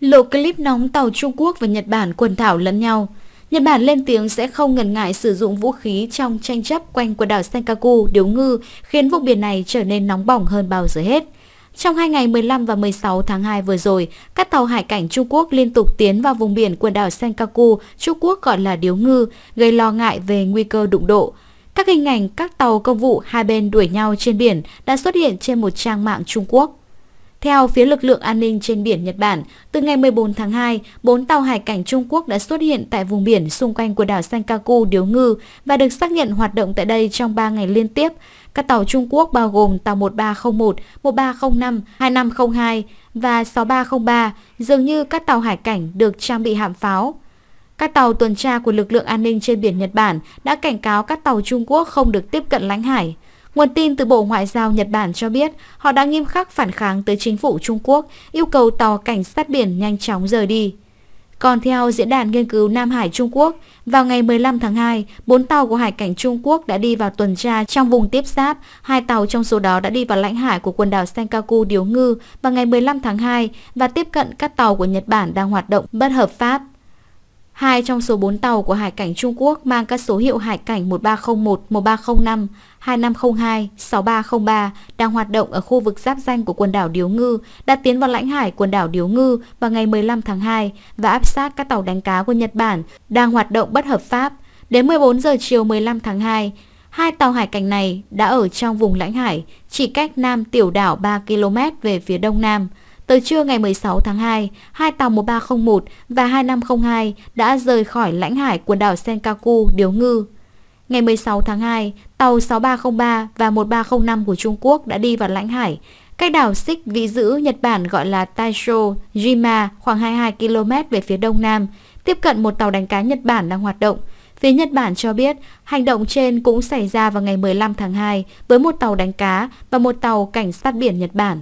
Lộ clip nóng tàu Trung Quốc và Nhật Bản quần thảo lẫn nhau. Nhật Bản lên tiếng sẽ không ngần ngại sử dụng vũ khí trong tranh chấp quanh quần đảo Senkaku, Điếu Ngư, khiến vùng biển này trở nên nóng bỏng hơn bao giờ hết. Trong hai ngày 15 và 16 tháng 2 vừa rồi, các tàu hải cảnh Trung Quốc liên tục tiến vào vùng biển quần đảo Senkaku, Trung Quốc gọi là Điếu Ngư, gây lo ngại về nguy cơ đụng độ. Các hình ảnh các tàu công vụ hai bên đuổi nhau trên biển đã xuất hiện trên một trang mạng Trung Quốc. Theo phía lực lượng an ninh trên biển Nhật Bản, từ ngày 14 tháng 2, 4 tàu hải cảnh Trung Quốc đã xuất hiện tại vùng biển xung quanh của đảo Senkaku Điếu Ngư và được xác nhận hoạt động tại đây trong 3 ngày liên tiếp. Các tàu Trung Quốc bao gồm tàu 1301, 1305, 2502 và 6303, dường như các tàu hải cảnh được trang bị hạm pháo. Các tàu tuần tra của lực lượng an ninh trên biển Nhật Bản đã cảnh cáo các tàu Trung Quốc không được tiếp cận lãnh hải. Nguồn tin từ Bộ Ngoại giao Nhật Bản cho biết họ đã nghiêm khắc phản kháng tới chính phủ Trung Quốc, yêu cầu tàu cảnh sát biển nhanh chóng rời đi. Còn theo Diễn đàn Nghiên cứu Nam Hải Trung Quốc, vào ngày 15 tháng 2, bốn tàu của Hải cảnh Trung Quốc đã đi vào tuần tra trong vùng tiếp giáp. Hai tàu trong số đó đã đi vào lãnh hải của quần đảo Senkaku Điếu Ngư vào ngày 15 tháng 2 và tiếp cận các tàu của Nhật Bản đang hoạt động bất hợp pháp. Hai trong số bốn tàu của Hải cảnh Trung Quốc mang các số hiệu Hải cảnh 1301, 1305, 2502, 6303 đang hoạt động ở khu vực giáp danh của quần đảo Điếu Ngư đã tiến vào lãnh hải quần đảo Điếu Ngư vào ngày 15 tháng 2 và áp sát các tàu đánh cá của Nhật Bản đang hoạt động bất hợp pháp. Đến 14 giờ chiều 15 tháng 2, hai tàu hải cảnh này đã ở trong vùng lãnh hải chỉ cách Nam Tiểu đảo 3 km về phía đông nam. Tới trưa ngày 16 tháng 2, hai tàu 1301 và 2502 đã rời khỏi lãnh hải quần đảo Senkaku, Điếu Ngư. Ngày 16 tháng 2, tàu 6303 và 1305 của Trung Quốc đã đi vào lãnh hải. Cách đảo Xích vị giữ Nhật Bản gọi là Taisho Jima khoảng 22 km về phía đông nam, tiếp cận một tàu đánh cá Nhật Bản đang hoạt động. Phía Nhật Bản cho biết, hành động trên cũng xảy ra vào ngày 15 tháng 2 với một tàu đánh cá và một tàu cảnh sát biển Nhật Bản.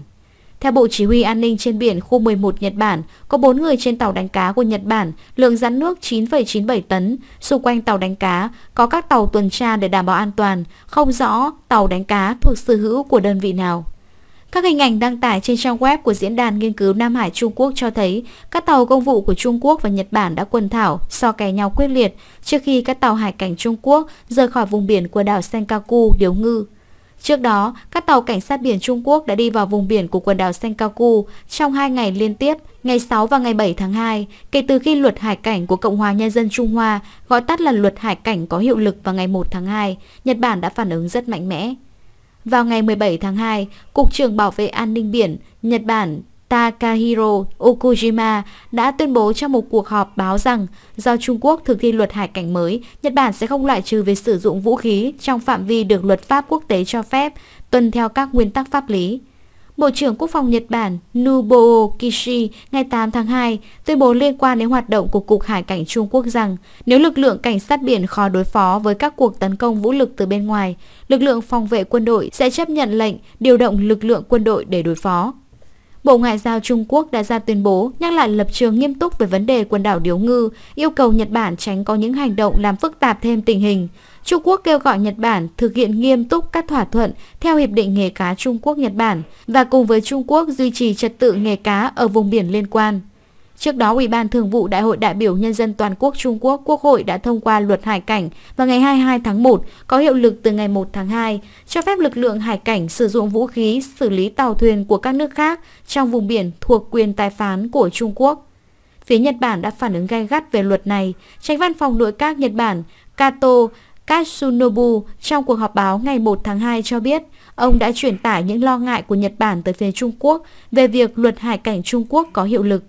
Theo Bộ Chỉ huy An ninh trên biển khu 11 Nhật Bản, có 4 người trên tàu đánh cá của Nhật Bản, lượng rắn nước 9,97 tấn. Xung quanh tàu đánh cá có các tàu tuần tra để đảm bảo an toàn, không rõ tàu đánh cá thuộc sở hữu của đơn vị nào. Các hình ảnh đăng tải trên trang web của Diễn đàn Nghiên cứu Nam Hải Trung Quốc cho thấy các tàu công vụ của Trung Quốc và Nhật Bản đã quần thảo, so kè nhau quyết liệt trước khi các tàu hải cảnh Trung Quốc rời khỏi vùng biển của đảo Senkaku điếu ngư. Trước đó, các tàu cảnh sát biển Trung Quốc đã đi vào vùng biển của quần đảo Senkaku trong hai ngày liên tiếp, ngày 6 và ngày 7 tháng 2, kể từ khi luật hải cảnh của Cộng hòa Nhân dân Trung Hoa, gọi tắt là luật hải cảnh có hiệu lực vào ngày 1 tháng 2, Nhật Bản đã phản ứng rất mạnh mẽ. Vào ngày 17 tháng 2, Cục trưởng Bảo vệ An ninh biển Nhật Bản Takahiro Okujima đã tuyên bố trong một cuộc họp báo rằng do Trung Quốc thực thi luật hải cảnh mới, Nhật Bản sẽ không loại trừ việc sử dụng vũ khí trong phạm vi được luật pháp quốc tế cho phép, tuân theo các nguyên tắc pháp lý. Bộ trưởng Quốc phòng Nhật Bản Nubuo Kishi ngày 8 tháng 2 tuyên bố liên quan đến hoạt động của Cục Hải cảnh Trung Quốc rằng nếu lực lượng cảnh sát biển khó đối phó với các cuộc tấn công vũ lực từ bên ngoài, lực lượng phòng vệ quân đội sẽ chấp nhận lệnh điều động lực lượng quân đội để đối phó. Bộ Ngoại giao Trung Quốc đã ra tuyên bố nhắc lại lập trường nghiêm túc về vấn đề quần đảo Điếu Ngư, yêu cầu Nhật Bản tránh có những hành động làm phức tạp thêm tình hình. Trung Quốc kêu gọi Nhật Bản thực hiện nghiêm túc các thỏa thuận theo Hiệp định nghề cá Trung Quốc-Nhật Bản và cùng với Trung Quốc duy trì trật tự nghề cá ở vùng biển liên quan. Trước đó, Ủy ban Thường vụ Đại hội đại biểu Nhân dân Toàn quốc Trung Quốc Quốc hội đã thông qua luật hải cảnh vào ngày 22 tháng 1, có hiệu lực từ ngày 1 tháng 2, cho phép lực lượng hải cảnh sử dụng vũ khí xử lý tàu thuyền của các nước khác trong vùng biển thuộc quyền tài phán của Trung Quốc. Phía Nhật Bản đã phản ứng gay gắt về luật này. Tránh văn phòng nội các Nhật Bản Kato Katsunobu trong cuộc họp báo ngày 1 tháng 2 cho biết, ông đã chuyển tải những lo ngại của Nhật Bản tới phía Trung Quốc về việc luật hải cảnh Trung Quốc có hiệu lực.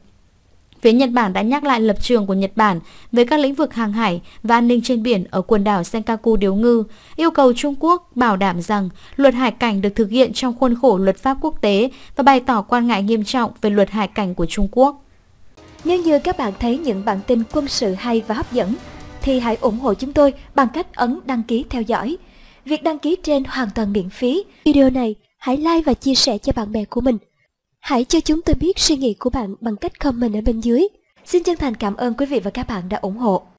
Phía Nhật Bản đã nhắc lại lập trường của Nhật Bản về các lĩnh vực hàng hải và an ninh trên biển ở quần đảo Senkaku Điếu Ngư, yêu cầu Trung Quốc bảo đảm rằng luật hải cảnh được thực hiện trong khuôn khổ luật pháp quốc tế và bày tỏ quan ngại nghiêm trọng về luật hải cảnh của Trung Quốc. Nếu như các bạn thấy những bản tin quân sự hay và hấp dẫn, thì hãy ủng hộ chúng tôi bằng cách ấn đăng ký theo dõi. Việc đăng ký trên hoàn toàn miễn phí. Video này hãy like và chia sẻ cho bạn bè của mình. Hãy cho chúng tôi biết suy nghĩ của bạn bằng cách comment ở bên dưới. Xin chân thành cảm ơn quý vị và các bạn đã ủng hộ.